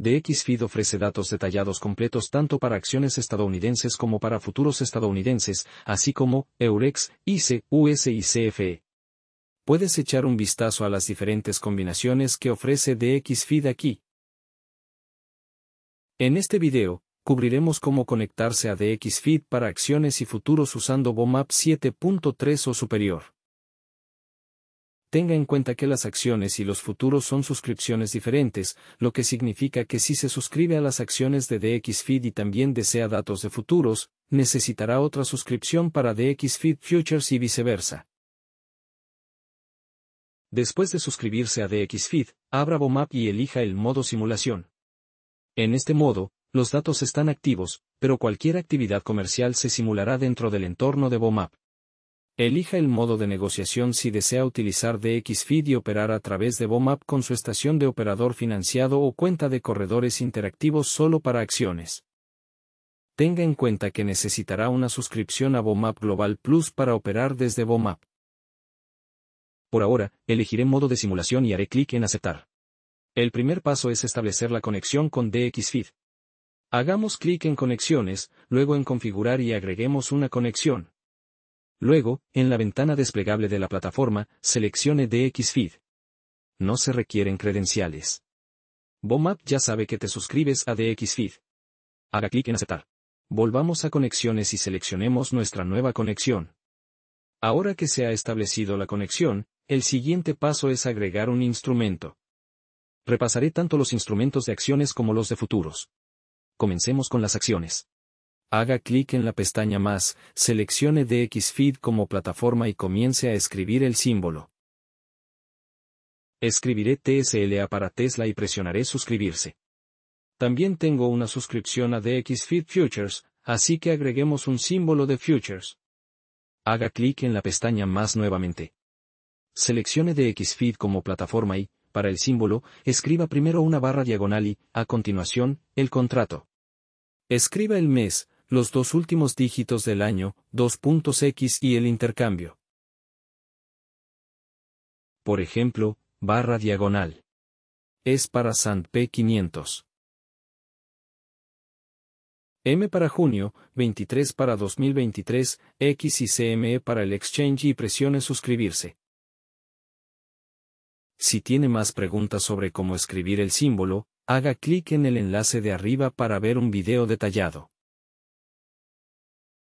DXFeed ofrece datos detallados completos tanto para acciones estadounidenses como para futuros estadounidenses, así como Eurex, ICE, US y CFE. Puedes echar un vistazo a las diferentes combinaciones que ofrece DXFeed aquí. En este video, cubriremos cómo conectarse a DXFeed para acciones y futuros usando BOMAP 7.3 o superior tenga en cuenta que las acciones y los futuros son suscripciones diferentes, lo que significa que si se suscribe a las acciones de DXFeed y también desea datos de futuros, necesitará otra suscripción para DXFeed Futures y viceversa. Después de suscribirse a DXFeed, abra BOMAP y elija el modo simulación. En este modo, los datos están activos, pero cualquier actividad comercial se simulará dentro del entorno de BOMAP. Elija el modo de negociación si desea utilizar DXFeed y operar a través de BOMAP con su estación de operador financiado o cuenta de corredores interactivos solo para acciones. Tenga en cuenta que necesitará una suscripción a BOMAP Global Plus para operar desde BOMAP. Por ahora, elegiré modo de simulación y haré clic en aceptar. El primer paso es establecer la conexión con DXFeed. Hagamos clic en Conexiones, luego en Configurar y agreguemos una conexión. Luego, en la ventana desplegable de la plataforma, seleccione DXFeed. No se requieren credenciales. Bomap ya sabe que te suscribes a DXFeed. Haga clic en aceptar. Volvamos a conexiones y seleccionemos nuestra nueva conexión. Ahora que se ha establecido la conexión, el siguiente paso es agregar un instrumento. Repasaré tanto los instrumentos de acciones como los de futuros. Comencemos con las acciones. Haga clic en la pestaña Más, seleccione DXFeed como plataforma y comience a escribir el símbolo. Escribiré TSLA para Tesla y presionaré Suscribirse. También tengo una suscripción a DXFeed Futures, así que agreguemos un símbolo de Futures. Haga clic en la pestaña Más nuevamente. Seleccione DXFeed como plataforma y, para el símbolo, escriba primero una barra diagonal y, a continuación, el contrato. Escriba el mes, los dos últimos dígitos del año, 2.x y el intercambio. Por ejemplo, barra diagonal. Es para Sant P500. M para junio, 23 para 2023, X y CME para el exchange y presione suscribirse. Si tiene más preguntas sobre cómo escribir el símbolo, haga clic en el enlace de arriba para ver un video detallado.